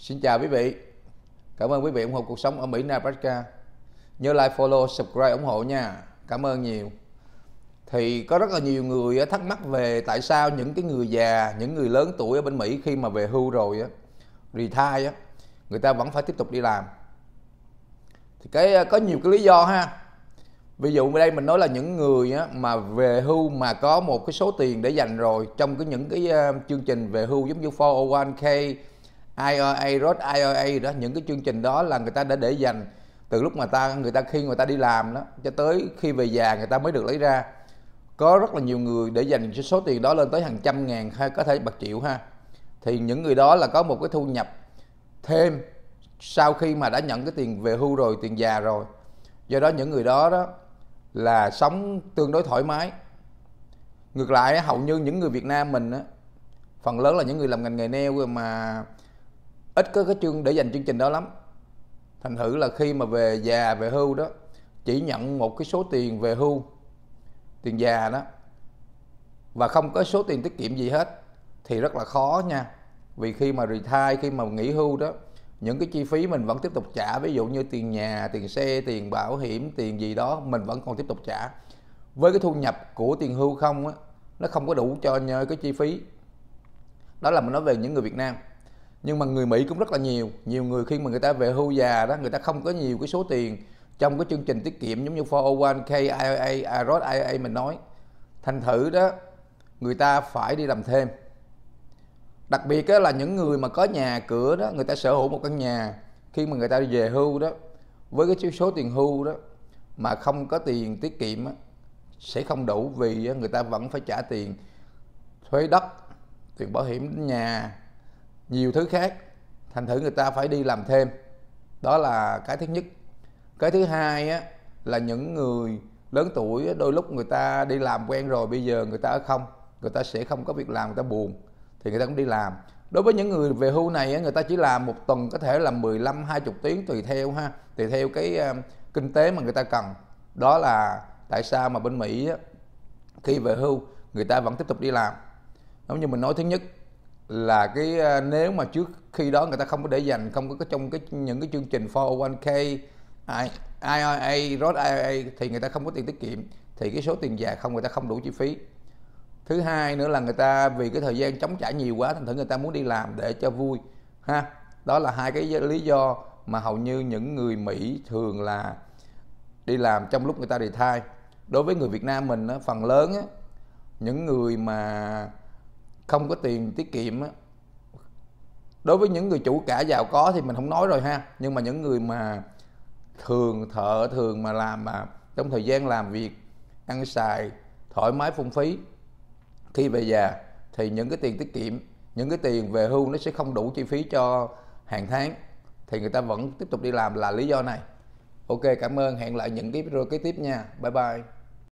Xin chào quý vị. Cảm ơn quý vị ủng hộ cuộc sống ở Mỹ Nebraska. Nhớ like, follow, subscribe ủng hộ nha. Cảm ơn nhiều. Thì có rất là nhiều người thắc mắc về tại sao những cái người già, những người lớn tuổi ở bên Mỹ khi mà về hưu rồi á, retire á, người ta vẫn phải tiếp tục đi làm. Thì cái à, có nhiều cái lý do ha. Ví dụ ở đây mình nói là những người á, mà về hưu mà có một cái số tiền để dành rồi trong cái những cái à, chương trình về hưu giống như 401k IRA, ROD IRA đó những cái chương trình đó là người ta đã để dành từ lúc mà ta người ta khi người ta đi làm đó cho tới khi về già người ta mới được lấy ra có rất là nhiều người để dành số tiền đó lên tới hàng trăm ngàn hay có thể bạc triệu ha thì những người đó là có một cái thu nhập thêm sau khi mà đã nhận cái tiền về hưu rồi tiền già rồi do đó những người đó đó là sống tương đối thoải mái ngược lại hầu như những người Việt Nam mình á, phần lớn là những người làm ngành nghề neo mà ít có cái chương để dành chương trình đó lắm thành thử là khi mà về già về hưu đó chỉ nhận một cái số tiền về hưu tiền già đó và không có số tiền tiết kiệm gì hết thì rất là khó nha vì khi mà retire khi mà nghỉ hưu đó những cái chi phí mình vẫn tiếp tục trả ví dụ như tiền nhà tiền xe tiền bảo hiểm tiền gì đó mình vẫn còn tiếp tục trả với cái thu nhập của tiền hưu không á nó không có đủ cho nhờ cái chi phí đó là mình nói về những người việt nam nhưng mà người Mỹ cũng rất là nhiều nhiều người khi mà người ta về hưu già đó người ta không có nhiều cái số tiền trong cái chương trình tiết kiệm giống như 401k IRA IROS IRA mình nói thành thử đó người ta phải đi làm thêm đặc biệt là những người mà có nhà cửa đó người ta sở hữu một căn nhà khi mà người ta về hưu đó với cái số tiền hưu đó mà không có tiền tiết kiệm đó, sẽ không đủ vì người ta vẫn phải trả tiền thuế đất tiền bảo hiểm nhà nhiều thứ khác thành thử người ta phải đi làm thêm đó là cái thứ nhất cái thứ hai á là những người lớn tuổi đôi lúc người ta đi làm quen rồi bây giờ người ta ở không người ta sẽ không có việc làm người ta buồn thì người ta cũng đi làm đối với những người về hưu này người ta chỉ làm một tuần có thể là 15 20 tiếng tùy theo ha tùy theo cái ờ, kinh tế mà người ta cần đó là tại sao mà bên Mỹ khi về hưu người ta vẫn tiếp tục đi làm giống như mình nói thứ nhất là cái ờ, nếu mà trước khi đó người ta không có để dành không có trong cái những cái chương trình 401k IRA, Roth IRA thì người ta không có tiền tiết kiệm thì cái số tiền già không người ta không đủ chi phí thứ hai nữa là người ta vì cái thời gian chống trả nhiều quá thành thử người ta muốn đi làm để cho vui ha đó là hai cái lý do mà hầu như những người Mỹ thường là đi làm trong lúc người ta đi thai đối với người Việt Nam mình phần lớn những người mà không có tiền tiết kiệm á đối với những người chủ cả giàu có thì mình không nói rồi ha nhưng mà những người mà thường thợ thường mà làm mà trong thời gian làm việc ăn xài thoải mái phung phí khi về già thì những cái tiền tiết kiệm những cái tiền về hưu nó sẽ không đủ chi phí cho hàng tháng thì người ta vẫn tiếp tục đi làm là lý do này ok cảm ơn hẹn lại những cái rồi kế tiếp nha bye bye